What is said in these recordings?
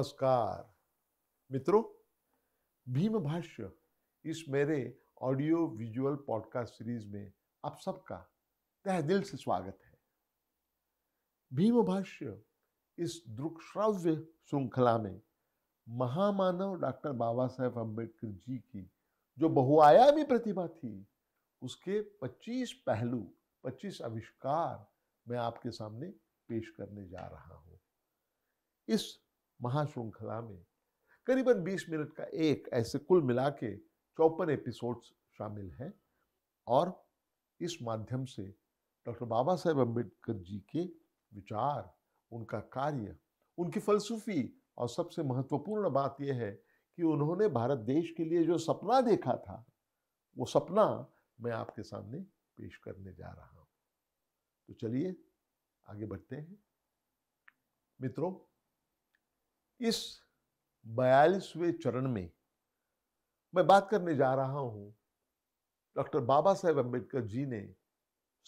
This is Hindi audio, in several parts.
नमस्कार मित्रों भीम भाष्य इस मेरे ऑडियो विजुअल पॉडकास्ट सीरीज में आप सबका तह दिल से स्वागत है भीम भाष्य इस दृक्श्राव्य श्रृंखला में महामानव डॉक्टर बाबा साहेब अम्बेडकर जी की जो बहुआयामी प्रतिभा थी उसके 25 पहलू 25 आविष्कार मैं आपके सामने पेश करने जा रहा हूं इस महाश्रृंखला में करीबन 20 मिनट का एक ऐसे कुल मिला के चौपन एपिसोड्स शामिल हैं और इस माध्यम से डॉक्टर बाबा साहेब अम्बेडकर जी के विचार उनका कार्य उनकी फलसफी और सबसे महत्वपूर्ण बात यह है कि उन्होंने भारत देश के लिए जो सपना देखा था वो सपना मैं आपके सामने पेश करने जा रहा हूँ तो चलिए आगे बढ़ते हैं मित्रों इस बयालीसवें चरण में मैं बात करने जा रहा हूं डॉक्टर बाबा साहेब अम्बेडकर जी ने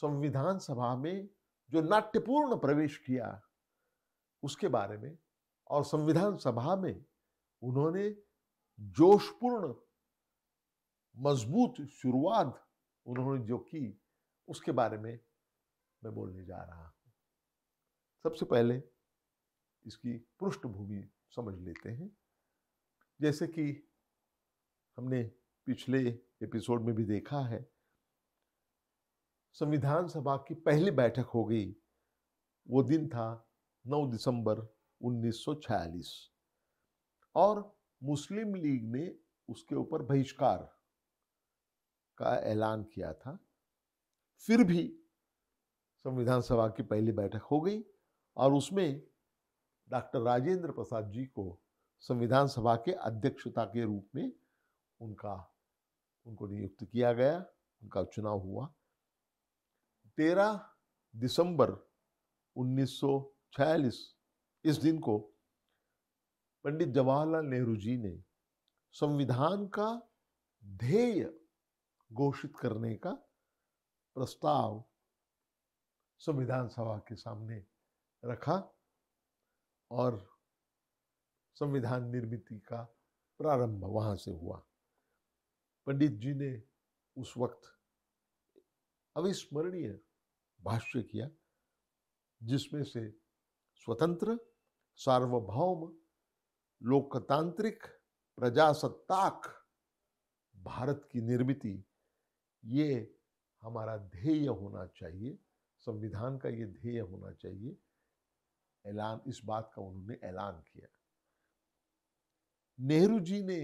संविधान सभा में जो नाट्यपूर्ण प्रवेश किया उसके बारे में और संविधान सभा में उन्होंने जोशपूर्ण मजबूत शुरुआत उन्होंने जो की उसके बारे में मैं बोलने जा रहा हूँ सबसे पहले इसकी पृष्ठभूमि समझ लेते हैं जैसे कि हमने पिछले एपिसोड में भी देखा है संविधान सभा की पहली बैठक हो गई वो दिन था 9 दिसंबर 1946 और मुस्लिम लीग ने उसके ऊपर बहिष्कार का ऐलान किया था फिर भी संविधान सभा की पहली बैठक हो गई और उसमें डॉक्टर राजेंद्र प्रसाद जी को संविधान सभा के अध्यक्षता के रूप में उनका उनको नियुक्त किया गया उनका चुनाव हुआ 13 दिसंबर 1946 इस दिन को पंडित जवाहरलाल नेहरू जी ने संविधान का ध्येय घोषित करने का प्रस्ताव संविधान सभा के सामने रखा और संविधान निर्मित का प्रारंभ वहाँ से हुआ पंडित जी ने उस वक्त अविस्मरणीय भाष्य किया जिसमें से स्वतंत्र सार्वभौम लोकतांत्रिक प्रजासत्ताक भारत की निर्मित ये हमारा ध्येय होना चाहिए संविधान का ये ध्येय होना चाहिए ऐलान इस बात का उन्होंने ऐलान किया नेहरू जी ने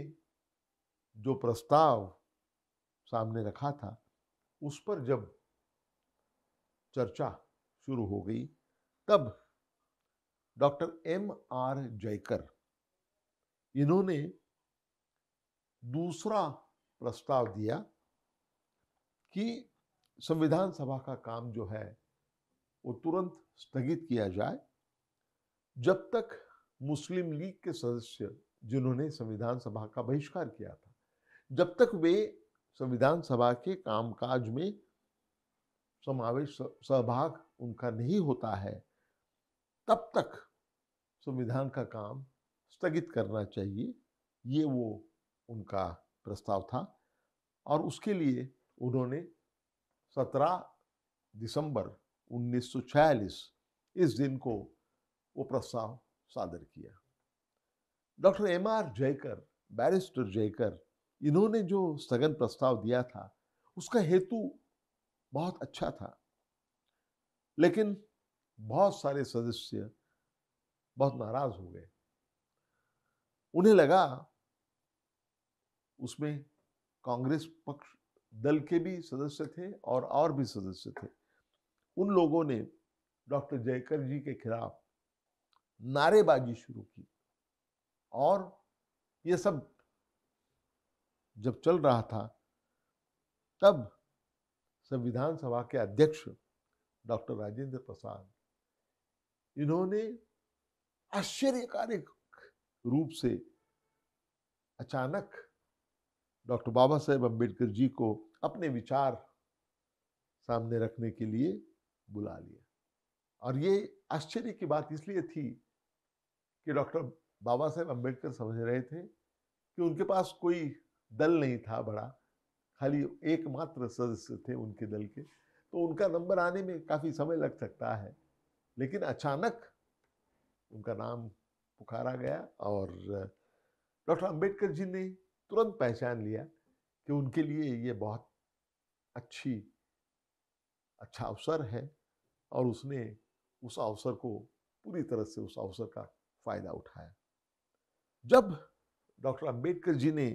जो प्रस्ताव सामने रखा था उस पर जब चर्चा शुरू हो गई तब डॉक्टर एम आर जयकर इन्होंने दूसरा प्रस्ताव दिया कि संविधान सभा का काम जो है वो तुरंत स्थगित किया जाए जब तक मुस्लिम लीग के सदस्य जिन्होंने संविधान सभा का बहिष्कार किया था जब तक वे संविधान सभा के कामकाज में समावेश सहभाग उनका नहीं होता है तब तक संविधान का काम स्थगित करना चाहिए ये वो उनका प्रस्ताव था और उसके लिए उन्होंने 17 दिसंबर 1946 इस दिन को वो प्रस्ताव सादर किया doctor M R Jayakar barrister Jayakar इन्होंने जो स्थगन प्रस्ताव दिया था उसका हेतु बहुत अच्छा था लेकिन बहुत सारे सदस्य बहुत नाराज हो गए उन्हें लगा उसमें कांग्रेस पक्ष दल के भी सदस्य थे और और भी सदस्य थे उन लोगों ने डॉक्टर जयकर जी के खिलाफ नारेबाजी शुरू की और ये सब जब चल रहा था तब संविधान सभा के अध्यक्ष डॉक्टर राजेंद्र प्रसाद इन्होंने आश्चर्यकारिक रूप से अचानक डॉक्टर बाबा साहेब अम्बेडकर जी को अपने विचार सामने रखने के लिए बुला लिया और ये आश्चर्य की बात इसलिए थी कि डॉक्टर बाबा साहेब अम्बेडकर समझ रहे थे कि उनके पास कोई दल नहीं था बड़ा खाली एकमात्र सदस्य थे उनके दल के तो उनका नंबर आने में काफ़ी समय लग सकता है लेकिन अचानक उनका नाम पुकारा गया और डॉक्टर अंबेडकर जी ने तुरंत पहचान लिया कि उनके लिए ये बहुत अच्छी अच्छा अवसर है और उसने उस अवसर को पूरी तरह से उस अवसर का फायदा उठाया जब डॉक्टर अंबेडकर जी ने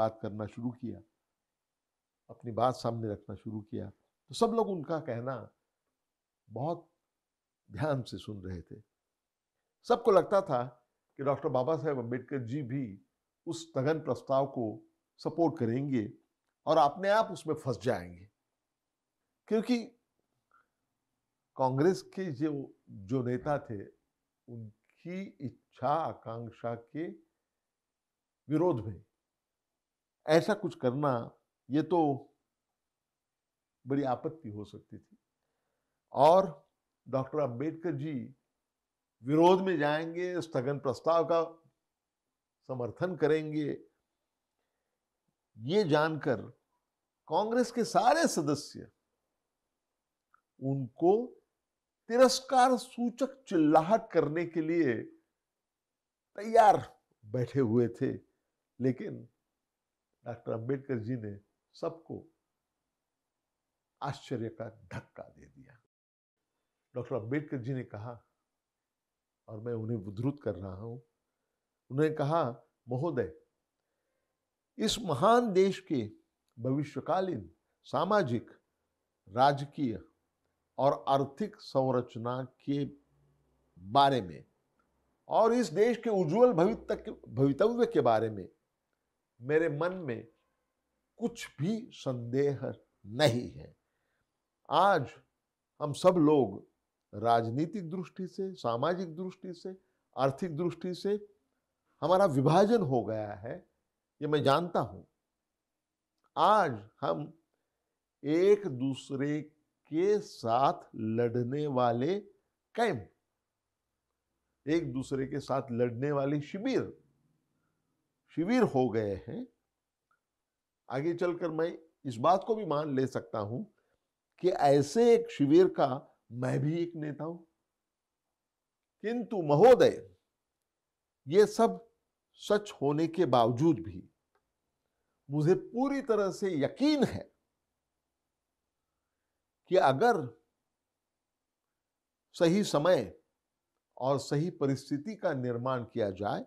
बात करना शुरू किया अपनी बात सामने रखना शुरू किया तो सब लोग उनका कहना बहुत ध्यान से सुन रहे थे सबको लगता था कि डॉक्टर बाबा साहेब अम्बेडकर जी भी उस स्थगन प्रस्ताव को सपोर्ट करेंगे और अपने आप उसमें फंस जाएंगे क्योंकि कांग्रेस के जो जो नेता थे उन की इच्छा आकांक्षा के विरोध में ऐसा कुछ करना ये तो बड़ी आपत्ति हो सकती थी और डॉक्टर अंबेडकर जी विरोध में जाएंगे स्थगन प्रस्ताव का समर्थन करेंगे ये जानकर कांग्रेस के सारे सदस्य उनको तिरस्कार सूचक चिल्लाहट करने के लिए तैयार बैठे हुए थे लेकिन डॉक्टर अंबेडकर जी ने सबको आश्चर्य का धक्का दे दिया डॉक्टर अंबेडकर जी ने कहा और मैं उन्हें उद्धृत कर रहा हूं उन्होंने कहा महोदय इस महान देश के भविष्यकालीन सामाजिक राजकीय और आर्थिक संरचना के बारे में और इस देश के उज्जवल भवितव्य भवितव्य के बारे में मेरे मन में कुछ भी संदेह नहीं है आज हम सब लोग राजनीतिक दृष्टि से सामाजिक दृष्टि से आर्थिक दृष्टि से हमारा विभाजन हो गया है ये मैं जानता हूं आज हम एक दूसरे के साथ लड़ने वाले कैंप एक दूसरे के साथ लड़ने वाले शिविर शिविर हो गए हैं आगे चलकर मैं इस बात को भी मान ले सकता हूं कि ऐसे एक शिविर का मैं भी एक नेता हूं किंतु महोदय ये सब सच होने के बावजूद भी मुझे पूरी तरह से यकीन है कि अगर सही समय और सही परिस्थिति का निर्माण किया जाए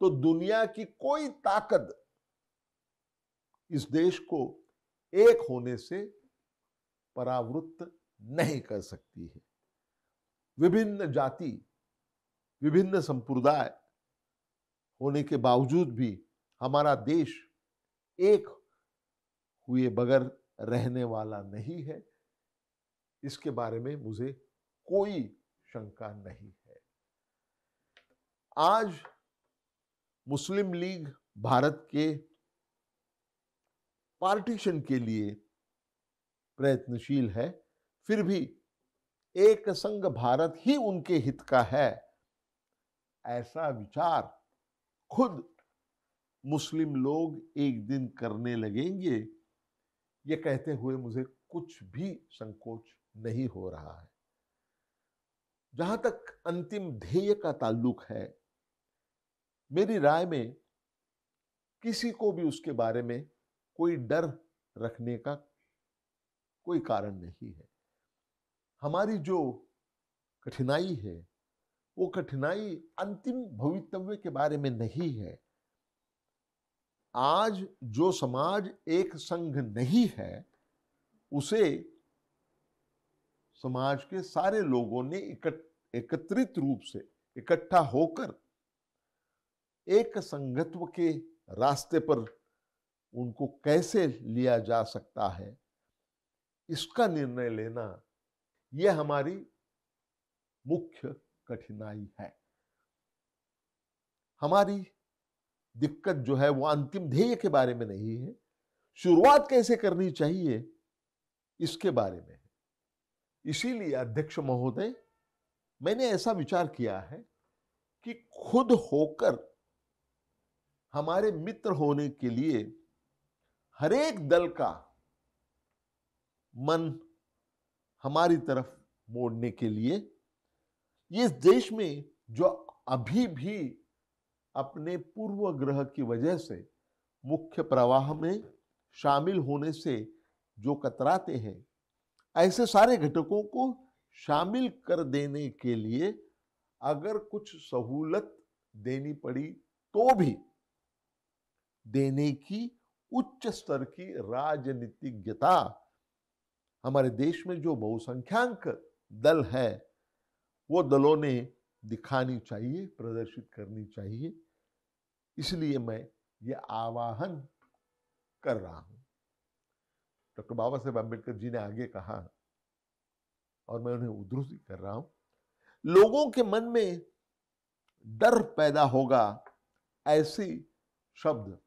तो दुनिया की कोई ताकत इस देश को एक होने से परावृत्त नहीं कर सकती है विभिन्न जाति विभिन्न संप्रदाय होने के बावजूद भी हमारा देश एक हुए बगैर रहने वाला नहीं है इसके बारे में मुझे कोई शंका नहीं है आज मुस्लिम लीग भारत के पार्टीशन के लिए प्रयत्नशील है फिर भी एक संघ भारत ही उनके हित का है ऐसा विचार खुद मुस्लिम लोग एक दिन करने लगेंगे ये कहते हुए मुझे कुछ भी संकोच नहीं हो रहा है जहां तक अंतिम ध्येय का ताल्लुक है मेरी राय में किसी को भी उसके बारे में कोई डर रखने का कोई कारण नहीं है हमारी जो कठिनाई है वो कठिनाई अंतिम भवितव्य के बारे में नहीं है आज जो समाज एक संघ नहीं है उसे समाज के सारे लोगों ने एकत्रित रूप से इकट्ठा होकर एक संगत्व के रास्ते पर उनको कैसे लिया जा सकता है इसका निर्णय लेना यह हमारी मुख्य कठिनाई है हमारी दिक्कत जो है वो अंतिम ध्येय के बारे में नहीं है शुरुआत कैसे करनी चाहिए इसके बारे में है इसीलिए अध्यक्ष महोदय मैंने ऐसा विचार किया है कि खुद होकर हमारे मित्र होने के लिए हरेक दल का मन हमारी तरफ मोड़ने के लिए इस देश में जो अभी भी अपने पूर्व ग्रह की वजह से मुख्य प्रवाह में शामिल होने से जो कतराते हैं ऐसे सारे घटकों को शामिल कर देने के लिए अगर कुछ सहूलत देनी पड़ी तो भी देने की उच्च स्तर की राजनीतिज्ञता हमारे देश में जो बहुसंख्याक दल है वो दलों ने दिखानी चाहिए प्रदर्शित करनी चाहिए इसलिए मैं ये आवाहन कर रहा हूं डॉक्टर बाबा साहेब अम्बेडकर जी ने आगे कहा और मैं उन्हें उद्धृत कर रहा हूं लोगों के मन में डर पैदा होगा ऐसी शब्द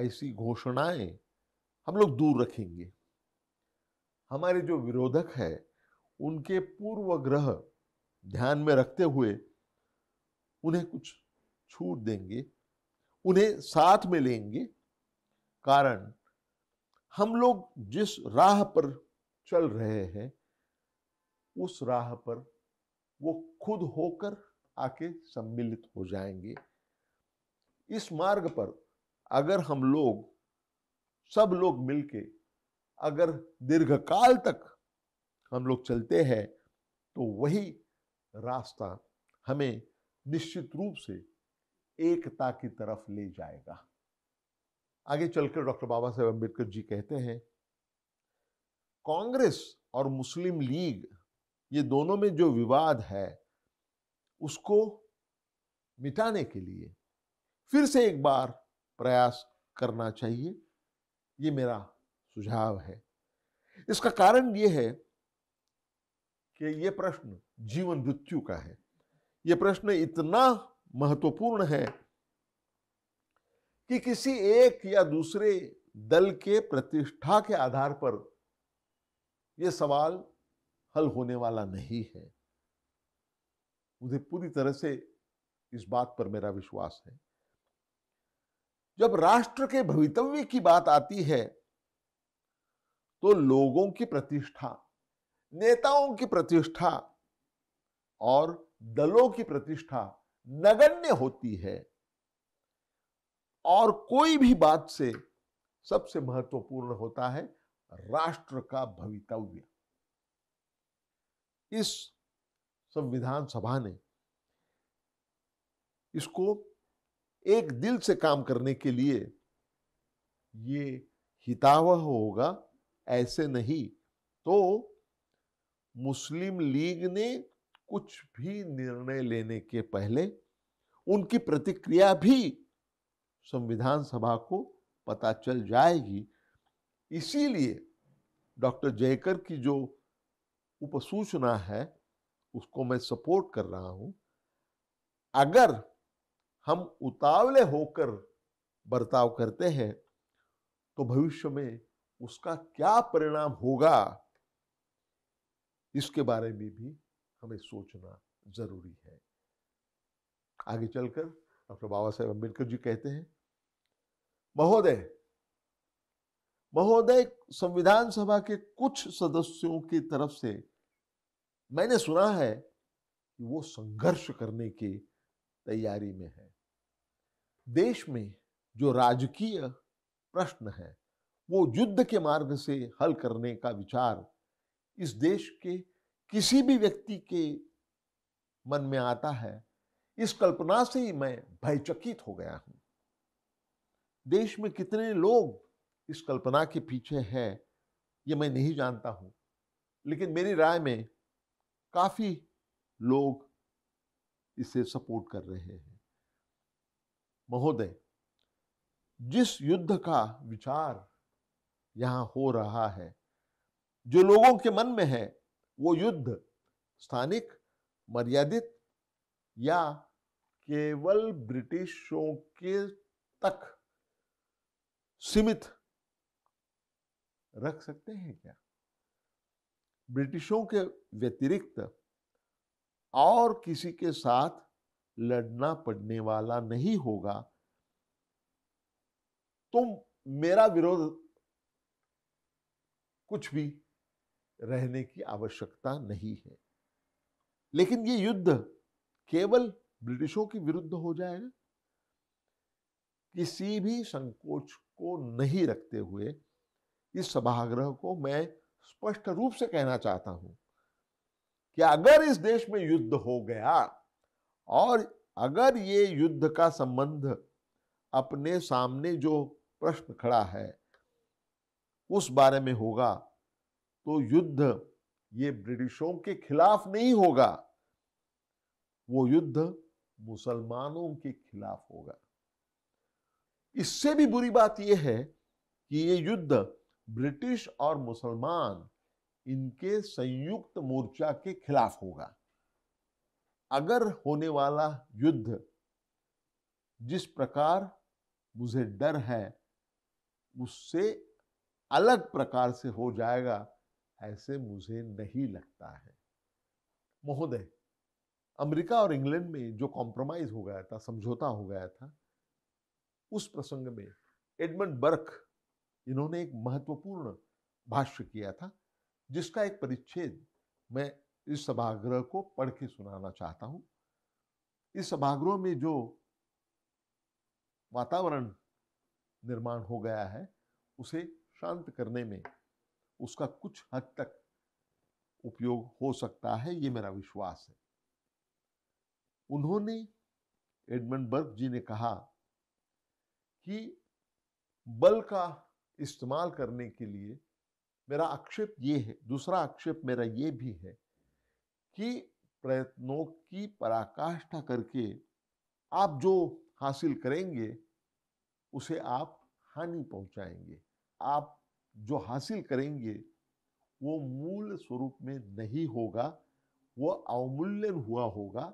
ऐसी घोषणाएं हम लोग दूर रखेंगे हमारे जो विरोधक है उनके पूर्वग्रह ध्यान में रखते हुए उन्हें कुछ छूट देंगे उन्हें साथ में लेंगे कारण हम लोग जिस राह पर चल रहे हैं उस राह पर वो खुद होकर आके सम्मिलित हो जाएंगे इस मार्ग पर अगर हम लोग सब लोग मिलके अगर दीर्घकाल तक हम लोग चलते हैं तो वही रास्ता हमें निश्चित रूप से एकता की तरफ ले जाएगा आगे चलकर डॉक्टर बाबा साहेब अम्बेडकर जी कहते हैं कांग्रेस और मुस्लिम लीग ये दोनों में जो विवाद है उसको मिटाने के लिए फिर से एक बार प्रयास करना चाहिए ये मेरा सुझाव है इसका कारण ये है कि ये प्रश्न जीवन मृत्यु का है ये प्रश्न इतना महत्वपूर्ण है कि किसी एक या दूसरे दल के प्रतिष्ठा के आधार पर यह सवाल हल होने वाला नहीं है मुझे पूरी तरह से इस बात पर मेरा विश्वास है जब राष्ट्र के भवितव्य की बात आती है तो लोगों की प्रतिष्ठा नेताओं की प्रतिष्ठा और दलों की प्रतिष्ठा नगण्य होती है और कोई भी बात से सबसे महत्वपूर्ण होता है राष्ट्र का भवितव्य इस संविधान सभा ने इसको एक दिल से काम करने के लिए ये हितावह होगा ऐसे नहीं तो मुस्लिम लीग ने कुछ भी निर्णय लेने के पहले उनकी प्रतिक्रिया भी संविधान सभा को पता चल जाएगी इसीलिए डॉक्टर जयकर की जो उपसूचना है उसको मैं सपोर्ट कर रहा हूं अगर हम उतावले होकर बर्ताव करते हैं तो भविष्य में उसका क्या परिणाम होगा इसके बारे में भी हमें सोचना जरूरी है आगे चलकर डॉक्टर बाबा साहेब अम्बेडकर जी कहते हैं महोदय महोदय संविधान सभा के कुछ सदस्यों की तरफ से मैंने सुना है कि वो संघर्ष करने की तैयारी में है देश में जो राजकीय प्रश्न है वो युद्ध के मार्ग से हल करने का विचार इस देश के किसी भी व्यक्ति के मन में आता है इस कल्पना से ही मैं भयचकित हो गया हूं देश में कितने लोग इस कल्पना के पीछे है ये मैं नहीं जानता हूं लेकिन मेरी राय में काफ़ी लोग इसे सपोर्ट कर रहे हैं महोदय जिस युद्ध का विचार यहां हो रहा है जो लोगों के मन में है वो युद्ध स्थानिक मर्यादित या केवल ब्रिटिशों के तक सीमित रख सकते हैं क्या ब्रिटिशों के व्यतिरिक्त और किसी के साथ लड़ना पड़ने वाला नहीं होगा तो मेरा विरोध कुछ भी रहने की आवश्यकता नहीं है लेकिन ये युद्ध केवल ब्रिटिशों के विरुद्ध हो जाएगा किसी भी संकोच को नहीं रखते हुए इस सभाग्रह को मैं स्पष्ट रूप से कहना चाहता हूं कि अगर इस देश में युद्ध हो गया और अगर ये युद्ध का संबंध अपने सामने जो प्रश्न खड़ा है उस बारे में होगा तो युद्ध ये ब्रिटिशों के खिलाफ नहीं होगा वो युद्ध मुसलमानों के खिलाफ होगा इससे भी बुरी बात यह है कि ये युद्ध ब्रिटिश और मुसलमान इनके संयुक्त मोर्चा के खिलाफ होगा अगर होने वाला युद्ध जिस प्रकार मुझे डर है उससे अलग प्रकार से हो जाएगा ऐसे मुझे नहीं लगता है महोदय अमेरिका और इंग्लैंड में जो कॉम्प्रोमाइज हो गया था समझौता हो गया था उस प्रसंग में एडमंड बर्क इन्होंने एक महत्वपूर्ण भाष्य किया था जिसका एक परिच्छेद मैं इस सभाग्रह को पढ़ के सुनाना चाहता हूं इस सभागृह में जो वातावरण निर्माण हो गया है उसे शांत करने में उसका कुछ हद तक उपयोग हो सकता है ये मेरा विश्वास है उन्होंने एडमंड बर्ग जी ने कहा कि बल का इस्तेमाल करने के लिए मेरा आक्षेप ये है दूसरा आक्षेप मेरा ये भी है कि प्रयत्नों की पराकाष्ठा करके आप जो हासिल करेंगे उसे आप हानि पहुंचाएंगे आप जो हासिल करेंगे वो मूल स्वरूप में नहीं होगा वो अवमूल्यन हुआ होगा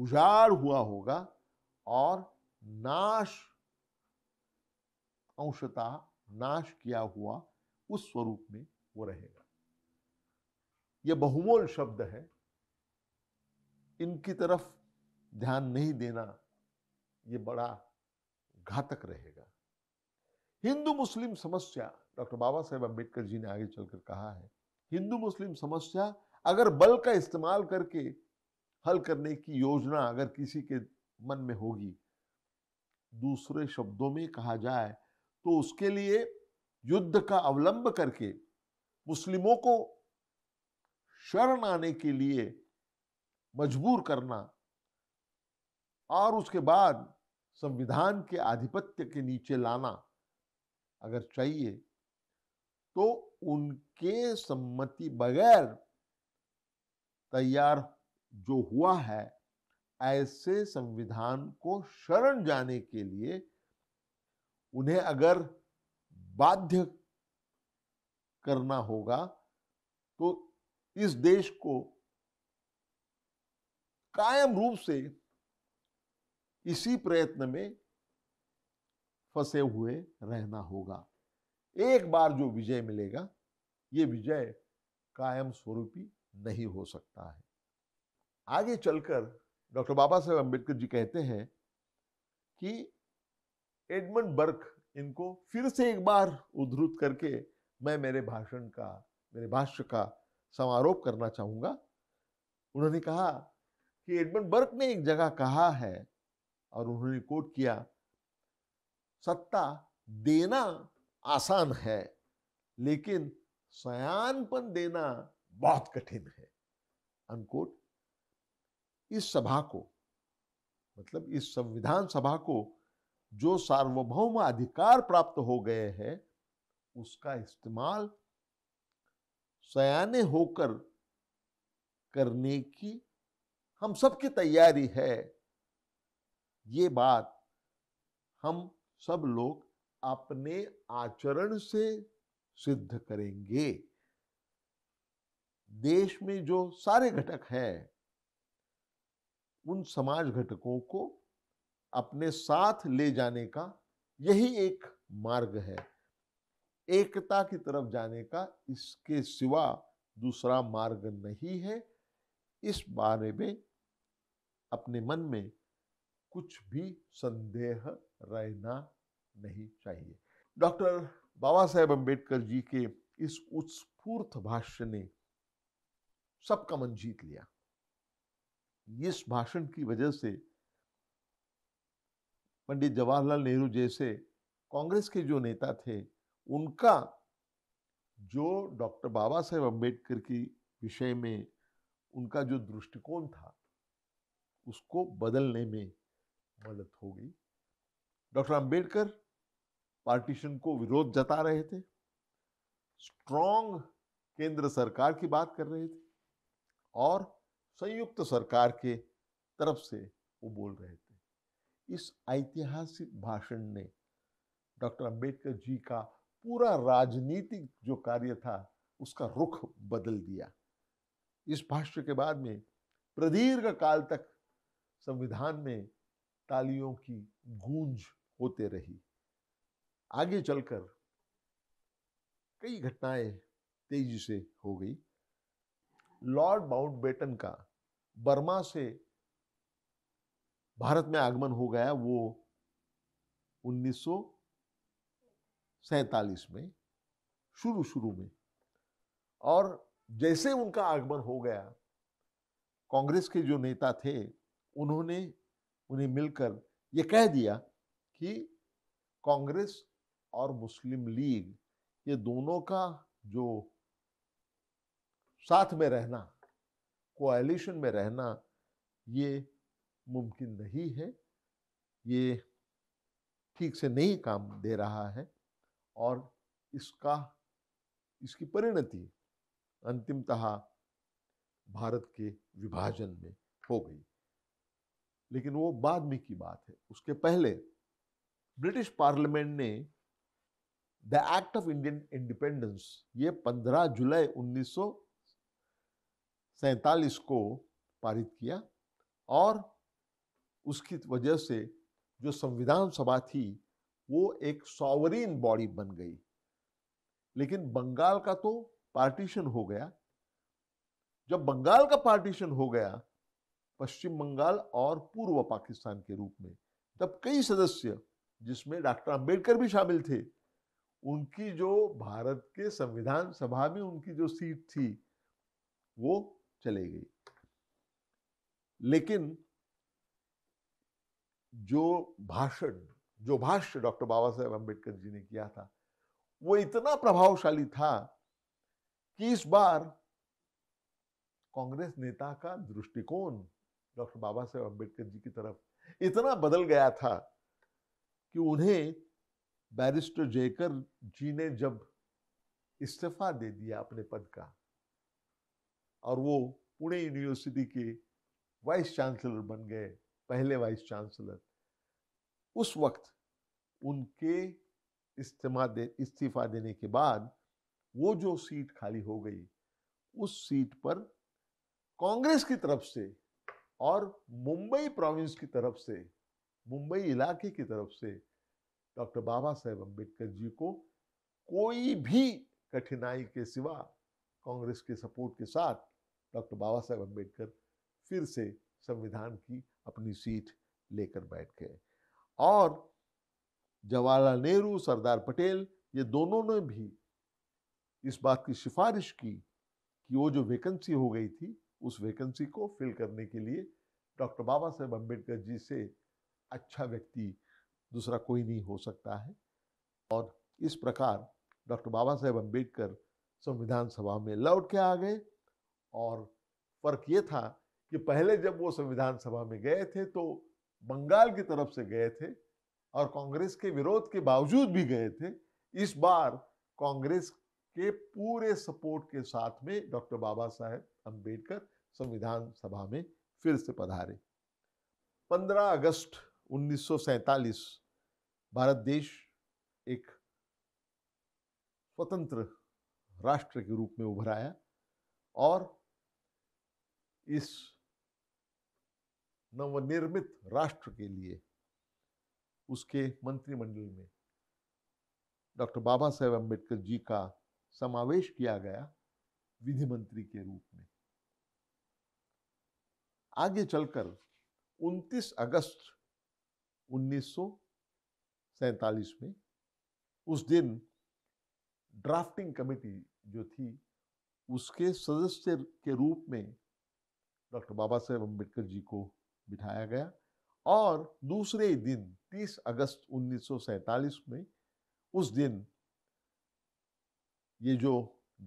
उजाड़ हुआ होगा और नाश अंशता नाश किया हुआ उस स्वरूप में वो रहेगा यह बहुमोल शब्द है इनकी तरफ ध्यान नहीं देना ये बड़ा घातक रहेगा हिंदू मुस्लिम समस्या डॉक्टर बाबा साहेब अम्बेडकर जी ने आगे चलकर कहा है हिंदू मुस्लिम समस्या अगर बल का इस्तेमाल करके हल करने की योजना अगर किसी के मन में होगी दूसरे शब्दों में कहा जाए तो उसके लिए युद्ध का अवलंब करके मुस्लिमों को शरण आने के लिए मजबूर करना और उसके बाद संविधान के आधिपत्य के नीचे लाना अगर चाहिए तो उनके सम्मति बगैर तैयार जो हुआ है ऐसे संविधान को शरण जाने के लिए उन्हें अगर बाध्य करना होगा तो इस देश को कायम रूप से इसी प्रयत्न में फंसे हुए रहना होगा एक बार जो विजय मिलेगा ये विजय कायम स्वरूपी नहीं हो सकता है आगे चलकर डॉक्टर बाबा साहेब अम्बेडकर जी कहते हैं कि एडमंड बर्क इनको फिर से एक बार उद्धृत करके मैं मेरे भाषण का मेरे भाष्य का समारोप करना चाहूँगा उन्होंने कहा कि एडमंड बर्क ने एक जगह कहा है और उन्होंने कोट किया सत्ता देना आसान है लेकिन सयानपन देना बहुत कठिन है अनकोट इस सभा को मतलब इस संविधान सभा को जो सार्वभौम अधिकार प्राप्त हो गए हैं उसका इस्तेमाल सयाने होकर करने की हम सबकी तैयारी है ये बात हम सब लोग अपने आचरण से सिद्ध करेंगे देश में जो सारे घटक हैं उन समाज घटकों को अपने साथ ले जाने का यही एक मार्ग है एकता की तरफ जाने का इसके सिवा दूसरा मार्ग नहीं है इस बारे में अपने मन में कुछ भी संदेह रहना नहीं चाहिए डॉक्टर बाबा साहेब अम्बेडकर जी के इस उत्स्फूर्त भाष्य ने सबका मन जीत लिया इस भाषण की वजह से पंडित जवाहरलाल नेहरू जैसे कांग्रेस के जो नेता थे उनका जो डॉक्टर बाबा साहेब अम्बेडकर की विषय में उनका जो दृष्टिकोण था उसको बदलने में मदद हो गई डॉक्टर अम्बेडकर पार्टीशन को विरोध जता रहे थे स्ट्रॉन्ग केंद्र सरकार की बात कर रहे थे और संयुक्त सरकार के तरफ से वो बोल रहे थे इस ऐतिहासिक भाषण ने डॉक्टर अंबेडकर जी का पूरा राजनीतिक जो कार्य था उसका रुख बदल दिया इस भाष्य के बाद में प्रदीर्घ काल तक संविधान में तालियों की गूंज होते रही आगे चलकर कई घटनाएं तेजी से हो गई लॉर्ड माउंट बेटन का बर्मा से भारत में आगमन हो गया वो उन्नीस में शुरू शुरू में और जैसे उनका आगमन हो गया कांग्रेस के जो नेता थे उन्होंने उन्हें मिलकर ये कह दिया कि कांग्रेस और मुस्लिम लीग ये दोनों का जो साथ में रहना कोएलिशन में रहना ये मुमकिन नहीं है ये ठीक से नहीं काम दे रहा है और इसका इसकी परिणति अंतिमतः भारत के विभाजन में हो गई लेकिन वो बाद में की बात है उसके पहले ब्रिटिश पार्लियामेंट ने the act of Indian independence ये 15 जुलाई उन्नीस को पारित किया और उसकी वजह से जो संविधान सभा थी वो एक सॉवरीन बॉडी बन गई लेकिन बंगाल का तो पार्टीशन हो गया जब बंगाल का पार्टीशन हो गया पश्चिम बंगाल और पूर्व पाकिस्तान के रूप में तब कई सदस्य जिसमें डॉक्टर अंबेडकर भी शामिल थे उनकी जो भारत के संविधान सभा में उनकी जो सीट थी वो चले गई लेकिन जो भाषण जो भाष्य डॉक्टर बाबा साहेब अम्बेडकर जी ने किया था वो इतना प्रभावशाली था कि इस बार कांग्रेस नेता का दृष्टिकोण डॉक्टर बाबा साहेब अम्बेडकर जी की तरफ इतना बदल गया था कि उन्हें बैरिस्टर जयकर जी ने जब इस्तीफा दे दिया अपने पद का और वो पुणे यूनिवर्सिटी के वाइस चांसलर बन गए पहले वाइस चांसलर उस वक्त उनके इस्तीफा दे इस्तीफा देने के बाद वो जो सीट खाली हो गई उस सीट पर कांग्रेस की तरफ से और मुंबई प्रोविंस की तरफ से मुंबई इलाके की तरफ से डॉक्टर बाबा साहेब अम्बेडकर जी को कोई भी कठिनाई के सिवा कांग्रेस के सपोर्ट के साथ डॉक्टर बाबा साहेब अम्बेडकर फिर से संविधान की अपनी सीट लेकर बैठ गए और जवाहरलाल नेहरू सरदार पटेल ये दोनों ने भी इस बात की सिफारिश की कि वो जो वैकेंसी हो गई थी उस वैकेंसी को फिल करने के लिए डॉक्टर बाबा साहेब अम्बेडकर जी से अच्छा व्यक्ति दूसरा कोई नहीं हो सकता है और इस प्रकार डॉक्टर बाबा साहेब अम्बेडकर संविधान सभा में लौट के आ गए और फर्क ये था कि पहले जब वो संविधान सभा में गए थे तो बंगाल की तरफ से गए थे और कांग्रेस के विरोध के बावजूद भी गए थे इस बार कांग्रेस के पूरे सपोर्ट के साथ में डॉक्टर बाबा साहेब अम्बेडकर संविधान सभा में फिर से पधारे 15 अगस्त उन्नीस भारत देश एक स्वतंत्र राष्ट्र के रूप में उभर आया और इस नवनिर्मित राष्ट्र के लिए उसके मंत्रिमंडल में डॉक्टर बाबा साहेब अम्बेडकर जी का समावेश किया गया विधि मंत्री के रूप में आगे चलकर 29 अगस्त उन्नीस में उस दिन ड्राफ्टिंग कमेटी जो थी उसके सदस्य के रूप में डॉक्टर बाबा साहेब अम्बेडकर जी को बिठाया गया और दूसरे दिन 30 अगस्त उन्नीस में उस दिन ये जो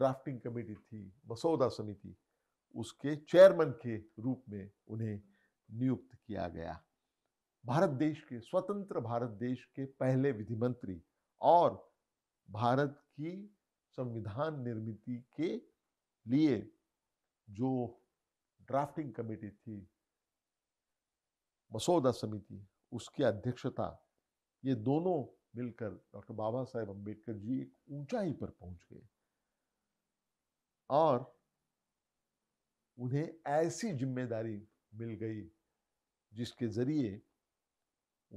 ड्राफ्टिंग कमेटी थी मसौदा समिति उसके चेयरमैन के रूप में उन्हें नियुक्त किया गया भारत देश के स्वतंत्र भारत देश के पहले विधि मंत्री और भारत की संविधान निर्मित के लिए जो ड्राफ्टिंग कमेटी थी मसौदा समिति उसकी अध्यक्षता ये दोनों मिलकर डॉक्टर बाबा साहेब अम्बेडकर जी एक ऊंचाई पर पहुंच गए और उन्हें ऐसी जिम्मेदारी मिल गई जिसके जरिए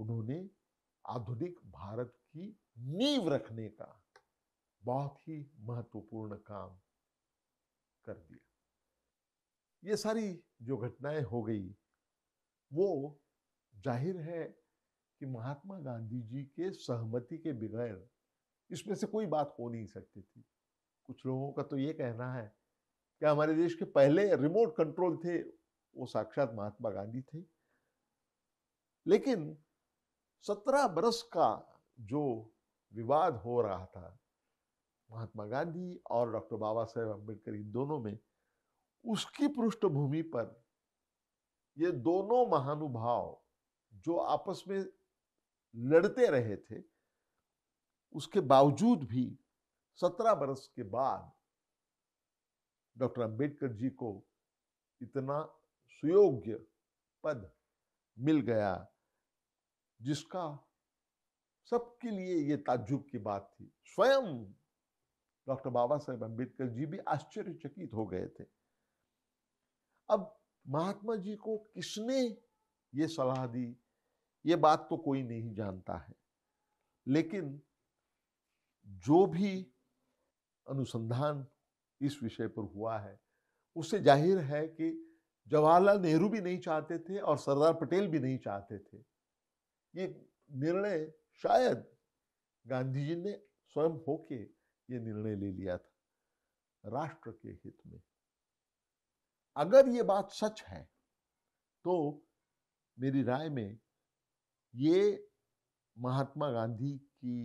उन्होंने आधुनिक भारत की नींव रखने का बहुत ही महत्वपूर्ण काम कर दिया ये सारी जो घटनाएं हो गई वो जाहिर है कि महात्मा गांधी जी के सहमति के बगैर इसमें से कोई बात हो नहीं सकती थी कुछ लोगों का तो ये कहना है कि हमारे देश के पहले रिमोट कंट्रोल थे वो साक्षात महात्मा गांधी थे लेकिन सत्रह बरस का जो विवाद हो रहा था महात्मा गांधी और डॉक्टर बाबा साहेब अम्बेडकर इन दोनों में उसकी पृष्ठभूमि पर ये दोनों महानुभाव जो आपस में लड़ते रहे थे उसके बावजूद भी सत्रह बरस के बाद डॉक्टर अंबेडकर जी को इतना सुयोग्य पद मिल गया जिसका सबके लिए ये ताज्जुब की बात थी स्वयं डॉक्टर बाबा साहेब अम्बेडकर जी भी आश्चर्यचकित हो गए थे अब महात्मा जी को किसने ये सलाह दी ये बात तो कोई नहीं जानता है लेकिन जो भी अनुसंधान इस विषय पर हुआ है उससे जाहिर है कि जवाहरलाल नेहरू भी नहीं चाहते थे और सरदार पटेल भी नहीं चाहते थे ये निर्णय शायद गांधी जी ने स्वयं होके ये निर्णय ले लिया था राष्ट्र के हित में अगर ये बात सच है तो मेरी राय में ये महात्मा गांधी की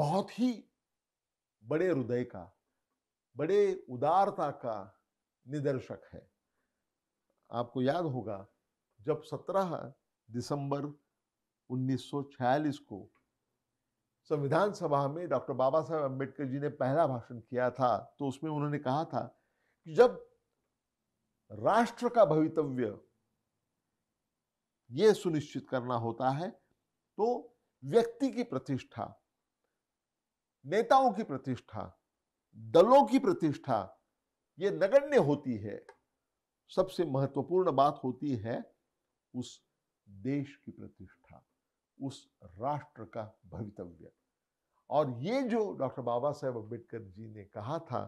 बहुत ही बड़े हृदय का बड़े उदारता का निदर्शक है आपको याद होगा जब 17 दिसंबर 1946 को संविधान सभा में डॉक्टर बाबा साहेब अम्बेडकर जी ने पहला भाषण किया था तो उसमें उन्होंने कहा था कि जब राष्ट्र का भवितव्य ये सुनिश्चित करना होता है तो व्यक्ति की प्रतिष्ठा नेताओं की प्रतिष्ठा दलों की प्रतिष्ठा ये नगण्य होती है सबसे महत्वपूर्ण बात होती है उस देश की प्रतिष्ठा उस राष्ट्र का भवितव्य और ये जो डॉक्टर बाबा साहेब अम्बेडकर जी ने कहा था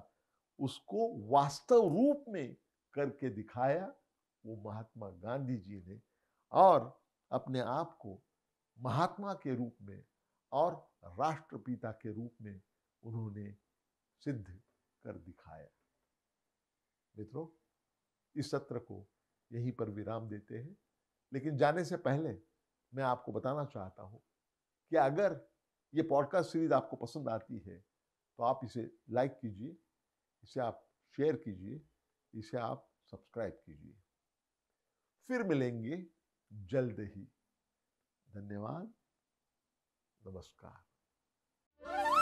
उसको वास्तव रूप में करके दिखाया वो महात्मा गांधी जी ने और अपने आप को महात्मा के रूप में और राष्ट्रपिता के रूप में उन्होंने सिद्ध कर दिखाया मित्रों इस सत्र को यहीं पर विराम देते हैं लेकिन जाने से पहले मैं आपको बताना चाहता हूँ कि अगर ये पॉडकास्ट सीरीज आपको पसंद आती है तो आप इसे लाइक कीजिए इसे आप शेयर कीजिए इसे आप सब्सक्राइब कीजिए फिर मिलेंगे जल्द ही धन्यवाद नमस्कार